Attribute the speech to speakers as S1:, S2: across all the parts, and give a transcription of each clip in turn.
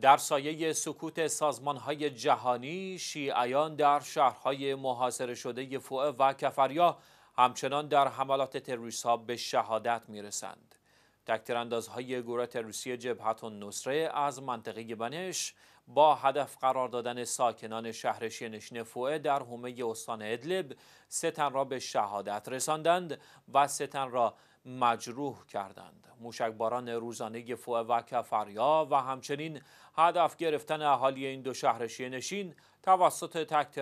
S1: در سایه سکوت سازمانهای جهانی شیعیان در شهرهای محاصره شده فوه و کفریا همچنان در حملات تروریست ها به شهادت میرسند تکتیراندازهای گروه تروریستی جبهت و نصره از منطقه بنش با هدف قرار دادن ساکنان شهر شینشین فوعه در حومه استان ادلب سه تن را به شهادت رساندند و سه تن را مجروح کردند موشکباران روزانه فوع و کفریا و همچنین هدف گرفتن اهالی این دو شهر شینشین توسط تک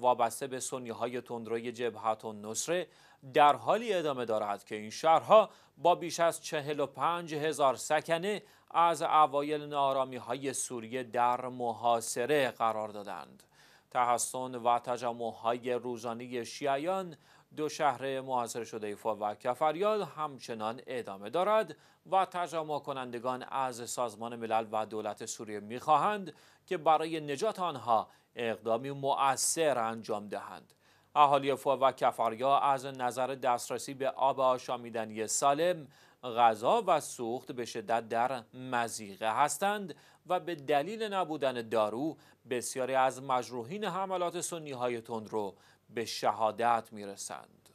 S1: وابسته به سنیهای تندروی جبهت و نصره در حالی ادامه دارد که این شهرها با بیش از 45 هزار سکنه از اوایل نارامی های سوریه در محاصره قرار دادند تحسن و تجمع های روزانه شیعیان دو شهر محاصره شده ایفا و کفریال همچنان ادامه دارد و تجمع کنندگان از سازمان ملل و دولت سوریه میخواهند که برای نجات آنها اقدامی مؤثر انجام دهند اهالی فو و کفاریا از نظر دسترسی به آب آشامیدنی سالم غذا و سوخت به شدت در مزیقه هستند و به دلیل نبودن دارو بسیاری از مجروحین حملات سنی های تند رو به شهادت میرسند.